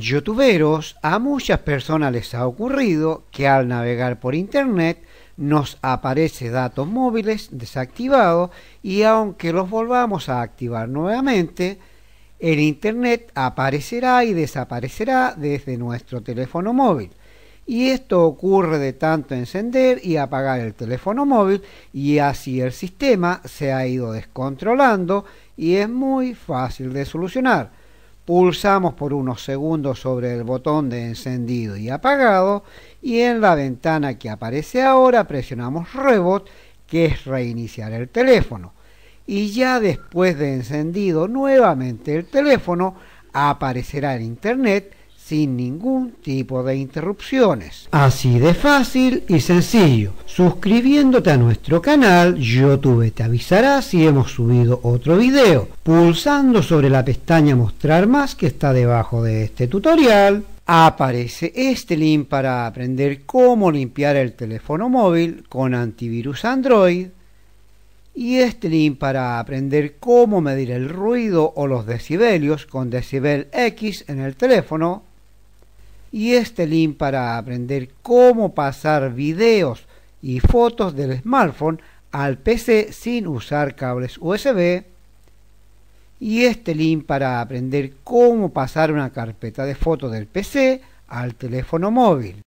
youtuberos, a muchas personas les ha ocurrido que al navegar por internet nos aparece datos móviles desactivados y aunque los volvamos a activar nuevamente, el internet aparecerá y desaparecerá desde nuestro teléfono móvil. Y esto ocurre de tanto encender y apagar el teléfono móvil y así el sistema se ha ido descontrolando y es muy fácil de solucionar Pulsamos por unos segundos sobre el botón de encendido y apagado y en la ventana que aparece ahora presionamos REBOT que es reiniciar el teléfono. Y ya después de encendido nuevamente el teléfono, aparecerá el Internet sin ningún tipo de interrupciones. Así de fácil y sencillo. Suscribiéndote a nuestro canal, YouTube te avisará si hemos subido otro video. Pulsando sobre la pestaña Mostrar más que está debajo de este tutorial, aparece este link para aprender cómo limpiar el teléfono móvil con antivirus Android y este link para aprender cómo medir el ruido o los decibelios con decibel X en el teléfono y este link para aprender cómo pasar videos y fotos del smartphone al PC sin usar cables USB y este link para aprender cómo pasar una carpeta de fotos del PC al teléfono móvil.